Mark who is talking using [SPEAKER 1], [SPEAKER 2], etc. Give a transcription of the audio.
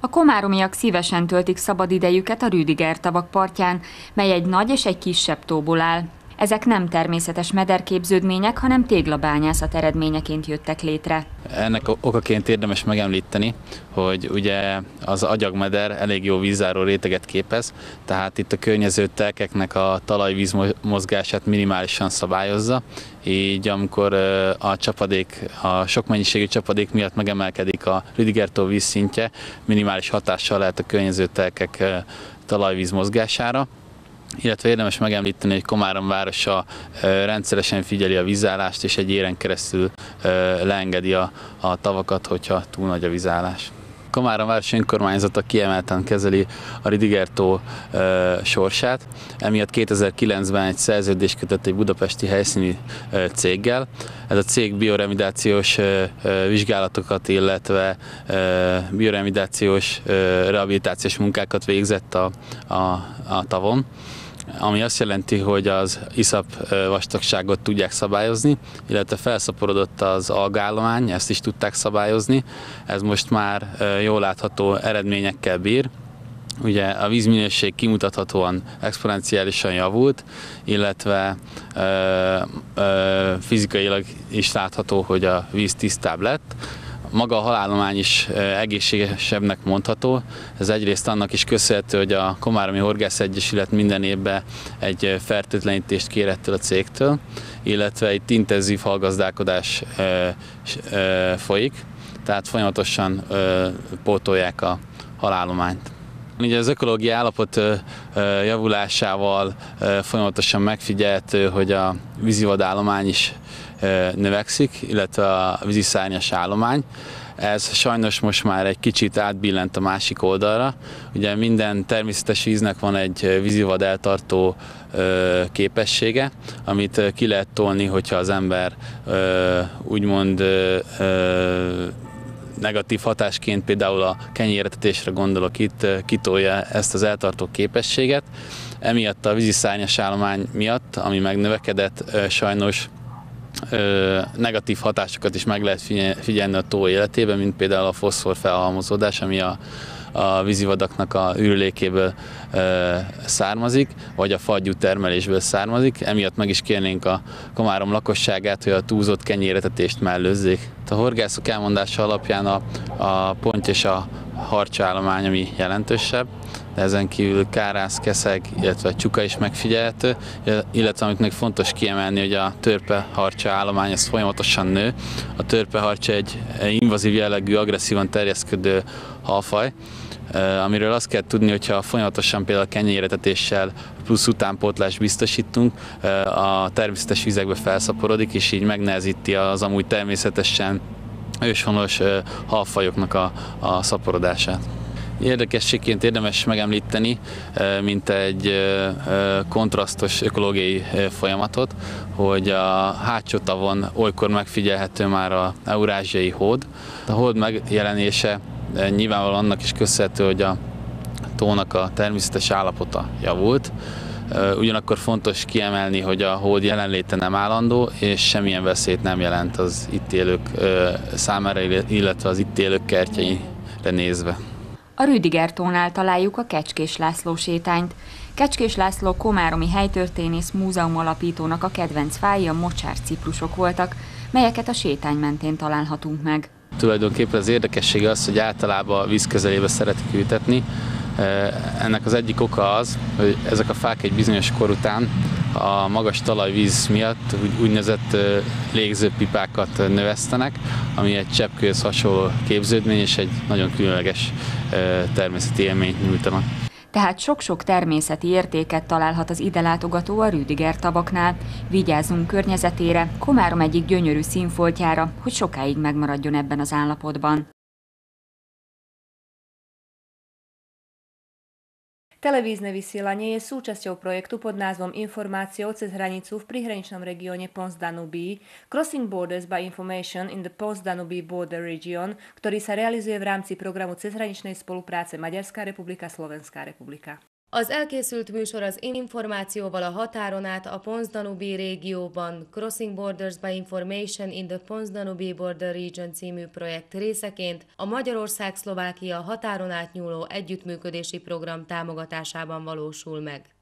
[SPEAKER 1] A komáromiak szívesen töltik szabadidejüket a Rüdiger tavak partján, mely egy nagy és egy kisebb tóból áll. Ezek nem természetes mederképződmények, hanem téglabányászat eredményeként jöttek létre.
[SPEAKER 2] Ennek okaként érdemes megemlíteni, hogy ugye az agyagmeder elég jó vízáró réteget képez, tehát itt a környező telkeknek a talajvíz mozgását minimálisan szabályozza, így amikor a csapadék, a sok mennyiségű csapadék miatt megemelkedik a Rüdigertó vízszintje, minimális hatással lehet a környező telkek talajvíz mozgására illetve érdemes megemlíteni, hogy Komárom városa rendszeresen figyeli a vízállást, és egy éren keresztül leengedi a, a tavakat, hogyha túl nagy a vízállás. Komárom város önkormányzata kiemelten kezeli a Ridigertó e, sorsát, emiatt 2009-ben egy szerződést kötött egy budapesti helyszíni e, céggel, ez a cég bioremidációs vizsgálatokat, illetve bioremidációs rehabilitációs munkákat végzett a, a, a tavon ami azt jelenti, hogy az iszap vastagságot tudják szabályozni, illetve felszaporodott az algállomány, ezt is tudták szabályozni. Ez most már jól látható eredményekkel bír. Ugye a vízminőség kimutathatóan exponenciálisan javult, illetve ö, ö, fizikailag is látható, hogy a víz tisztább lett maga a halállomány is egészségesebbnek mondható. Ez egyrészt annak is köszönhető, hogy a Komáromi Horgász Egyesület minden évben egy fertőtlenítést kérettől a cégtől, illetve egy intenzív hallgazdálkodás folyik, tehát folyamatosan pótolják a halállományt. Ugye az ökológiai állapot javulásával folyamatosan megfigyelhető, hogy a vízivadállomány is növekszik, illetve a víziszárnyas állomány. Ez sajnos most már egy kicsit átbillent a másik oldalra. Ugye minden természetes víznek van egy vízivad eltartó képessége, amit ki lehet tolni, hogyha az ember úgymond negatív hatásként például a kenyéretetésre gondolok itt, eh, kitolja ezt az eltartó képességet. Emiatt a víziszárnyas állomány miatt, ami megnövekedett, eh, sajnos eh, negatív hatásokat is meg lehet figyelni a tó életében, mint például a foszfor felhalmozódás, ami a a vízivadaknak a ürülékéből származik, vagy a fagyú termelésből származik. Emiatt meg is kérnénk a Komárom lakosságát, hogy a túlzott kenyéretetést mellőzzék. A horgászok elmondása alapján a, a ponty és a harcsállomány, ami jelentősebb, de ezen kívül kárász, keszeg, illetve csuka is megfigyelhető, illetve amit még fontos kiemelni, hogy a törpe harcsa állomány ez folyamatosan nő. A törpe harcsa egy invazív jellegű, agresszívan terjeszkedő halfaj, eh, amiről azt kell tudni, hogyha folyamatosan például kenyéretetéssel plusz utánpótlást biztosítunk, eh, a természetes vizekbe felszaporodik, és így megnehezíti az amúgy természetesen őshonos halfajoknak a, a szaporodását. Érdekességként érdemes megemlíteni, mint egy kontrasztos ökológiai folyamatot, hogy a hátsó tavon olykor megfigyelhető már a eurázsiai hód. A hód megjelenése nyilvánvalóan annak is köszönhető, hogy a tónak a természetes állapota javult, Ugyanakkor fontos kiemelni, hogy a hold jelenléte nem állandó, és semmilyen veszélyt nem jelent az itt élők számára, illetve az itt élők kertjeire nézve.
[SPEAKER 1] A Rüdiger tónál találjuk a Kecskés László sétányt. Kecskés László komáromi helytörténész múzeum alapítónak a kedvenc fái a mocsár ciprusok voltak, melyeket a sétány mentén találhatunk meg.
[SPEAKER 2] Tulajdonképpen az érdekessége az, hogy általában víz közelébe szeretik ültetni, ennek az egyik oka az, hogy ezek a fák egy bizonyos kor után a magas talajvíz miatt úgynevezett légzőpipákat növesztenek, ami egy cseppkőhöz hasonló képződmény és egy nagyon különleges természeti élményt nyújtanak.
[SPEAKER 1] Tehát sok-sok természeti értéket találhat az ide látogató a Rüdiger tavaknál. Vigyázzunk környezetére, Komárom egyik gyönyörű színfoltjára, hogy sokáig megmaradjon ebben az állapotban. Televízne vysielanie je súčasťou projektu pod názvom Informáciou cez hranicu v prihraničnom regióne Pons Danubí, Crossing Borders by Information in the Pons Danubí Border Region, ktorý sa realizuje v rámci programu cezhraničnej spolupráce Maďarská republika Slovenská republika. Az elkészült műsor az információval a határon át a Ponsdanubi régióban Crossing Borders by Information in the Ponsdanubi Border Region című projekt részeként a Magyarország-Szlovákia határon átnyúló együttműködési program támogatásában valósul meg.